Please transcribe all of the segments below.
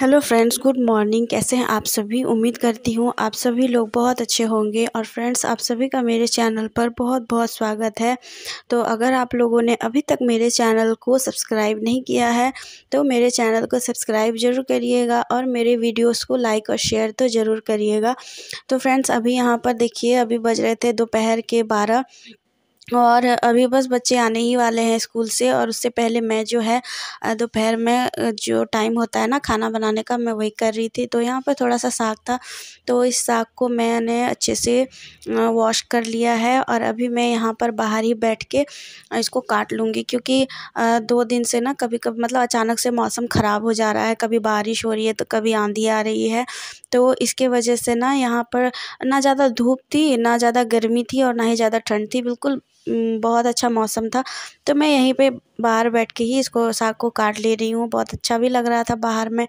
hello friends good morning कैसे हैं आप सभी उम्मीद करती हूँ आप सभी लोग बहुत अच्छे होंगे और फ्रेंड्स आप सभी का मेरे चैनल पर बहुत बहुत स्वागत है तो अगर आप लोगों ने अभी तक मेरे चैनल को सब्सक्राइब नहीं किया है तो मेरे चैनल को सब्सक्राइब ज़रूर करिएगा और मेरे वीडियोस को लाइक और शेयर तो ज़रूर करिएगा तो फ्रेंड्स अभी यहाँ पर देखिए अभी बज रहे थे दोपहर के बारह और अभी बस बच्चे आने ही वाले हैं स्कूल से और उससे पहले मैं जो है दोपहर में जो टाइम होता है ना खाना बनाने का मैं वही कर रही थी तो यहाँ पर थोड़ा सा साग था तो इस साग को मैंने अच्छे से वॉश कर लिया है और अभी मैं यहाँ पर बाहर ही बैठ के इसको काट लूँगी क्योंकि दो दिन से ना कभी कभी मतलब अचानक से मौसम ख़राब हो जा रहा है कभी बारिश हो रही है तो कभी आंधी आ रही है तो इसके वजह से ना यहाँ पर ना ज़्यादा धूप थी ना ज़्यादा गर्मी थी और ना ही ज़्यादा ठंड थी बिल्कुल बहुत अच्छा मौसम था तो मैं यहीं पे बाहर बैठ के ही इसको साग को काट ले रही हूँ बहुत अच्छा भी लग रहा था बाहर में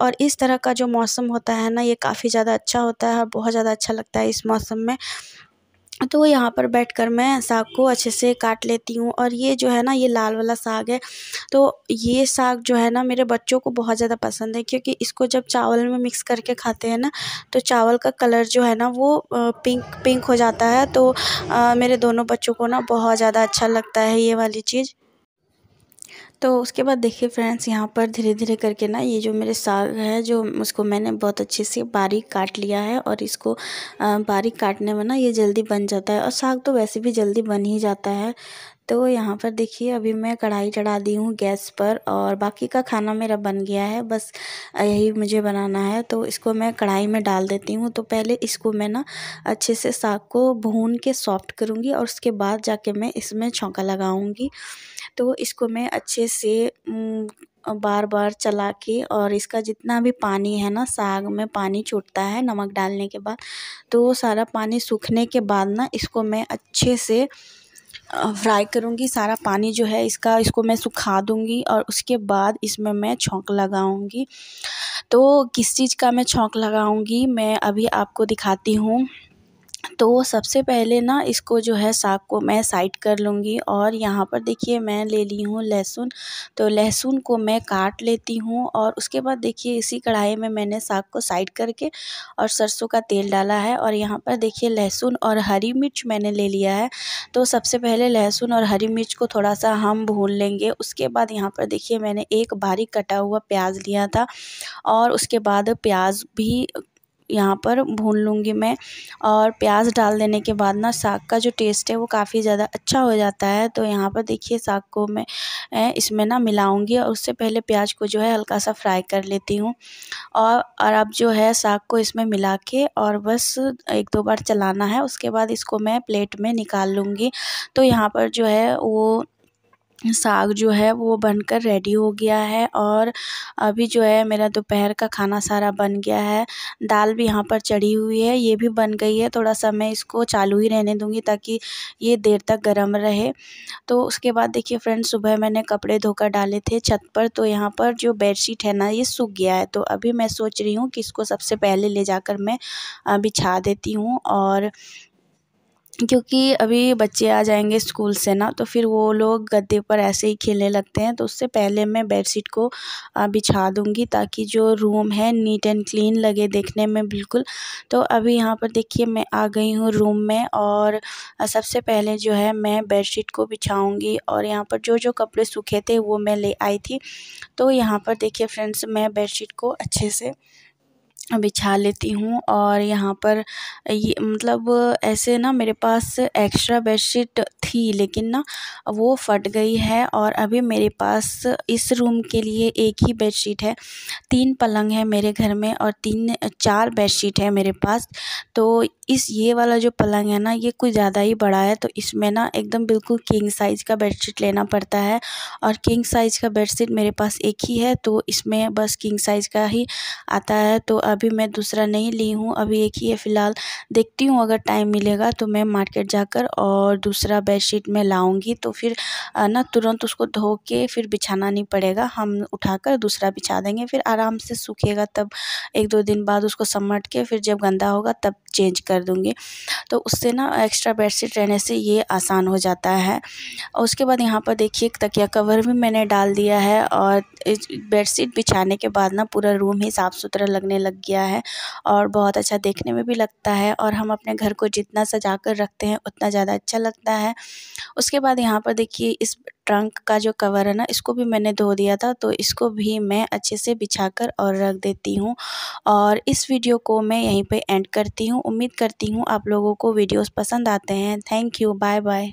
और इस तरह का जो मौसम होता है ना ये काफ़ी ज़्यादा अच्छा होता है बहुत ज़्यादा अच्छा लगता है इस मौसम में तो यहाँ पर बैठ कर मैं साग को अच्छे से काट लेती हूँ और ये जो है ना ये लाल वाला साग है तो ये साग जो है ना मेरे बच्चों को बहुत ज़्यादा पसंद है क्योंकि इसको जब चावल में मिक्स करके खाते हैं ना तो चावल का कलर जो है ना वो पिंक पिंक हो जाता है तो आ, मेरे दोनों बच्चों को ना बहुत ज़्यादा अच्छा लगता है ये वाली चीज़ तो उसके बाद देखिए फ्रेंड्स यहाँ पर धीरे धीरे करके ना ये जो मेरे साग है जो उसको मैंने बहुत अच्छे से बारीक काट लिया है और इसको बारीक काटने में ना ये जल्दी बन जाता है और साग तो वैसे भी जल्दी बन ही जाता है तो यहाँ पर देखिए अभी मैं कढ़ाई चढ़ा दी हूँ गैस पर और बाकी का खाना मेरा बन गया है बस यही मुझे बनाना है तो इसको मैं कढ़ाई में डाल देती हूँ तो पहले इसको मैं ना अच्छे से साग को भून के सॉफ्ट करूँगी और उसके बाद जाके मैं इसमें छौंका लगाऊँगी तो इसको मैं अच्छे से बार बार चला के और इसका जितना भी पानी है ना साग में पानी छूटता है नमक डालने के बाद तो वो सारा पानी सूखने के बाद ना इसको मैं अच्छे से फ्राई करूँगी सारा पानी जो है इसका इसको मैं सुखा दूँगी और उसके बाद इसमें मैं छोंक लगाऊँगी तो किस चीज़ का मैं छोंक लगाऊँगी मैं अभी आपको दिखाती हूँ तो सबसे पहले ना इसको जो है साग को मैं साइड कर लूँगी और यहाँ पर देखिए मैं ले ली हूँ लहसुन तो लहसुन को मैं काट लेती हूँ और उसके बाद देखिए इसी कढ़ाई में मैंने साग को साइड करके और सरसों का तेल डाला है और यहाँ पर देखिए लहसुन और हरी मिर्च मैंने ले लिया है तो सबसे पहले लहसुन और हरी मिर्च को थोड़ा सा हम भून लेंगे उसके बाद यहाँ पर देखिए मैंने एक बारीक कटा हुआ प्याज लिया था और उसके बाद प्याज भी यहाँ पर भून लूँगी मैं और प्याज़ डाल देने के बाद ना साग का जो टेस्ट है वो काफ़ी ज़्यादा अच्छा हो जाता है तो यहाँ पर देखिए साग को मैं इसमें ना मिलाऊँगी और उससे पहले प्याज़ को जो है हल्का सा फ्राई कर लेती हूँ और और अब जो है साग को इसमें मिला के और बस एक दो बार चलाना है उसके बाद इसको मैं प्लेट में निकाल लूँगी तो यहाँ पर जो है वो साग जो है वो बनकर रेडी हो गया है और अभी जो है मेरा दोपहर का खाना सारा बन गया है दाल भी यहाँ पर चढ़ी हुई है ये भी बन गई है थोड़ा सा मैं इसको चालू ही रहने दूँगी ताकि ये देर तक गर्म रहे तो उसके बाद देखिए फ्रेंड्स सुबह मैंने कपड़े धोकर डाले थे छत पर तो यहाँ पर जो बेडशीट है ना ये सूख गया है तो अभी मैं सोच रही हूँ कि इसको सबसे पहले ले जाकर मैं बिछा देती हूँ और क्योंकि अभी बच्चे आ जाएंगे स्कूल से ना तो फिर वो लोग गद्दे पर ऐसे ही खेलने लगते हैं तो उससे पहले मैं बेडशीट को बिछा दूँगी ताकि जो रूम है नीट एंड क्लीन लगे देखने में बिल्कुल तो अभी यहाँ पर देखिए मैं आ गई हूँ रूम में और सबसे पहले जो है मैं बेडशीट को बिछाऊँगी और यहाँ पर जो जो कपड़े सूखे थे वो मैं ले आई थी तो यहाँ पर देखिए फ्रेंड्स मैं बेडशीट को अच्छे से बिछा लेती हूँ और यहाँ पर ये मतलब ऐसे ना मेरे पास एक्स्ट्रा बेडशीट थी लेकिन ना वो फट गई है और अभी मेरे पास इस रूम के लिए एक ही बेडशीट है तीन पलंग है मेरे घर में और तीन चार बेडशीट है मेरे पास तो इस ये वाला जो पलंग है ना ये कुछ ज़्यादा ही बड़ा है तो इसमें ना एकदम बिल्कुल किंग साइज़ का बेडशीट लेना पड़ता है और किंग साइज़ का बेडशीट मेरे पास एक ही है तो इसमें बस किंग साइज़ का ही आता है तो अभी मैं दूसरा नहीं ली हूँ अभी एक ही है फ़िलहाल देखती हूँ अगर टाइम मिलेगा तो मैं मार्केट जाकर और दूसरा बेड बेडशीट में लाऊँगी तो फिर ना तुरंत उसको धो के फिर बिछाना नहीं पड़ेगा हम उठाकर दूसरा बिछा देंगे फिर आराम से सूखेगा तब एक दो दिन बाद उसको समट के फिर जब गंदा होगा तब चेंज कर दूँगी तो उससे ना एक्स्ट्रा बेडशीट रहने से ये आसान हो जाता है और उसके बाद यहाँ पर देखिए एक तकिया कवर भी मैंने डाल दिया है और बेडशीट बिछाने के बाद ना पूरा रूम ही साफ़ सुथरा लगने लग गया है और बहुत अच्छा देखने में भी लगता है और हम अपने घर को जितना सजा कर रखते हैं उतना ज़्यादा अच्छा लगता है उसके बाद यहाँ पर देखिए इस ट्रंक का जो कवर है ना इसको भी मैंने धो दिया था तो इसको भी मैं अच्छे से बिछाकर और रख देती हूँ और इस वीडियो को मैं यहीं पे एंड करती हूँ उम्मीद करती हूँ आप लोगों को वीडियोस पसंद आते हैं थैंक यू बाय बाय